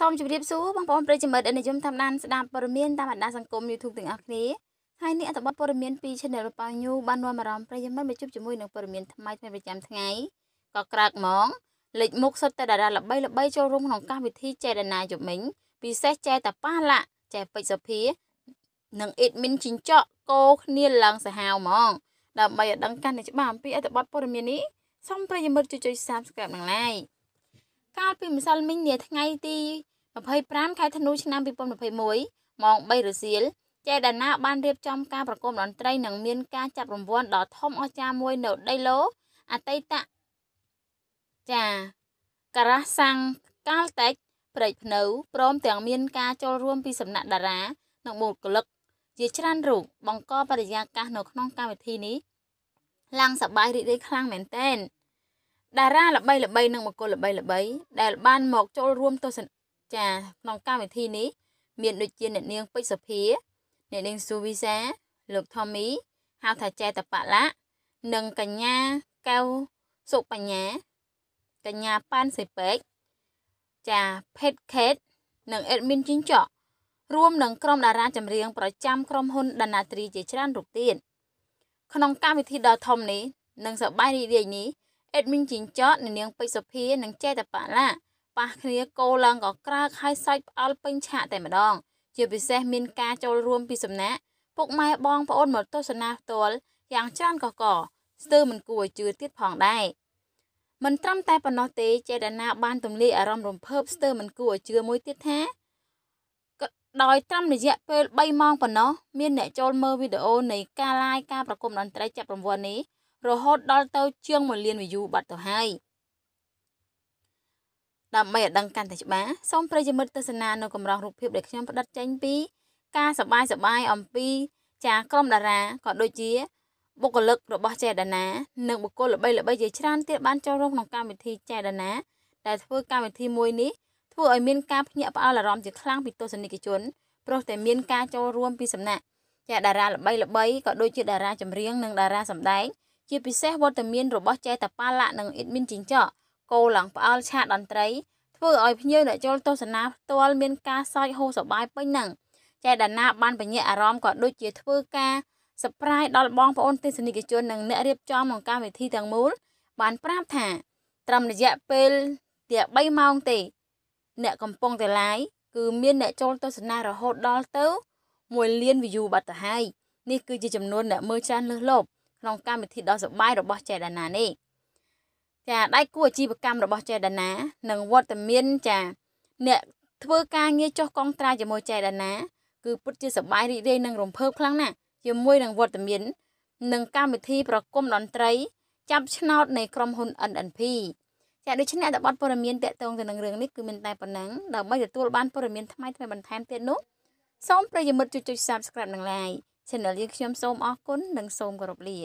សូមជម្រាបសួរបងប្អូនប្រិយមិត្តអនិយមតាមដានស្ដាប់ព័ត៌មានតាមបណ្ដាសង្គម YouTube ទាំងអស់គ្នាហើយនេះអត្ថបទព័ត៌មានពី Channel របស់ New បាននាំអារម្មណ៍ប្រិយមិត្តមកជួបជាមួយនឹងព័ត៌មានថ្មីៗប្រចាំថ្ងៃក៏ក្រើកហ្មងលេចមុខសុទ្ធតែតារាល្បីល្បីចូលរួមក្នុងកម្មវិធីចេតនាយប់មិញពិសេសចែតាប៉ាឡាចែពេជ្រសុភានិងអ៊ីតមីនជីងចក់កោគ្នាឡើងសាហាវហ្មង ដើម្បីឲ្យដឹងកាន់តែច្បាស់អំពីអត្ថបទព័ត៌មាននេះសូមប្រិយមិត្តជួយចុច Subscribe និង Like កាលពីម្សិលមិញនាថ្ងៃទី25ខែធ្នូឆ្នាំ2021ម៉ោង3រសៀលចេដាណាបានរៀបចំការប្រគំតន្ត្រីនិងមានការចាប់រង្វាន់ដ៏ធំអស្ចារ្យមួយនៅដីឡូអតីតចាការ៉ាសាំងកាល់តិចព្រែកភ្នៅព្រមទាំងមានការចូលរួមពីសំណាក់តារានិងមូលកលិកជាច្រើនរូបបង្កបរិយាកាសនៅក្នុងកម្មវិធីនេះឡើងសប្បាយរីករាយខ្លាំងមែនទែន។តារាល្បីល្បីនិងបុគ្គលល្បីល្បីដែលបានមកចូលរួម ទស្សនចាក្នុងកម្មវិធីនេះមានដូចជាអ្នកនាងពេជ្រសុភាអ្នកនាងស៊ូវីសាលោកថមមីហៅថាចែតបលៈនិងកញ្ញាកែវសុបញ្ញា កញ្ញាប៉ានសៃពេកចាផេតខេតនិងអេដមីនជីងចករួមនឹងក្រុមតារាចម្រៀងប្រចាំក្រុមហ៊ុនដាណាត្រីជាច្រើនរូបទៀតក្នុងកម្មវិធីដ៏ធំនេះនិងសប្បាយរីករាយនេះអេដមីនជីងចតនាងពេជ្រសុភានិងចេតបលាប៉ះគ្នាកោឡើងក៏ក្រើកហើយសាច់ផ្អល់ពេញឆាកតែម្ដងជាពិសេសមានការចូលរួមពីសំណាក់ពុកម៉ែបងប្អូនមកទស្សនាផ្ទាល់យ៉ាងច្រើនកកស្ទើរមិនគួរជឿទៀតផងដែរមិនត្រឹមតែប៉ុណ្ណោះទេចេតនាបានទម្លាយអារម្មណ៍រំភើបស្ទើរមិនគួរជឿមួយទៀតថាដោយត្រឹមរយៈពេល3ម៉ោងប៉ុណ្ណោះមានអ្នកចូលមើលវីដេអូនៃការឡាយការប្រគំតន្ត្រីចាប់រង្វាន់នេះរហូតដល់ទៅជាង1លាន view បាត់ទៅហើយដើម្បីឲ្យដឹងកាន់តែច្បាស់សូមប្រិយមិត្តទស្សនានៅកម្រងរូបភាពដែលខ្ញុំផ្ដិតចេញពីការសបាយសបាយអំពី ចាក្រុមតារាក៏ដូចជាបុគ្គលិករបស់ចេតនានិងបុគ្គលល្បីល្បីជាច្រើនទៀតបានចូលរួមក្នុងកម្មវិធីចេតនាដែលធ្វើកម្មវិធីមួយនេះធ្វើឲ្យមានការភ្ញាក់ផ្អើលអារម្មណ៍ជាខ្លាំងពីទស្សនិកជនព្រោះតែមានការចូលរួមពីសំណាក់ចាតារាល្បី ល្បីក៏ដូចជាតារាចម្រៀងនិងតារាសម្ដែងជាពិសេសវត្តមានរបស់ចេតបាលៈនិងអ៊ីតមីនជីងចកគោឡើងផ្អល់ឆាកតន្ត្រីធ្វើឲ្យភ្ញៀវអ្នកចូលទស្សនាផ្ទាល់មានការសើចហូរសប្បាយពេញនឹងចេតនាបានបញ្ញាអារម្មណ៍ក៏ដូចជាធ្វើការ surprise ដល់បងប្អូនទេសនិកជននិងអ្នករៀបចំក្នុងកម្មវិធីទាំងមូលបានប្រាប់ថា ត្រឹមរយៈពេលតែ3ម៉ោងទេ អ្នកកំពុងតែ live គឺមានអ្នកចូលទស្សនារហូតដល់ទៅ1លាន view បាត់ទៅហើយនេះគឺជាចំនួនអ្នកមើលច្រើនលើសលប់ក្នុងកម្មវិធីដ៏សប្បាយរបស់ចេតនានេះចាដៃគូអាជីវកម្មរបស់ចេតនានិងវត្តមានចាអ្នកធ្វើការងារចុះកងត្រាជាមួយចេតនាគឺពិតជាសប្បាយរីករាយនិងរំភើបខ្លាំងណាស់ជាមួយនឹងវត្តមាននិងកម្មវិធីប្រគំតន្ត្រីចាប់ឆ្នោតនៃក្រុមហ៊ុន NNP ចាដូច្នេះអត្ថបទព័ត៌មានតកតងទៅនឹងរឿងនេះគឺមានតែប៉ុណ្ណឹងដើម្បីទទួលបានព័ត៌មានថ្មីៗបន្ថែមទៀតនោះសូមប្រិយមិត្តជួយចុច Subscribe និង Like channel យើងខ្ញុំសូមអរគុណនិងសូមគោរពលា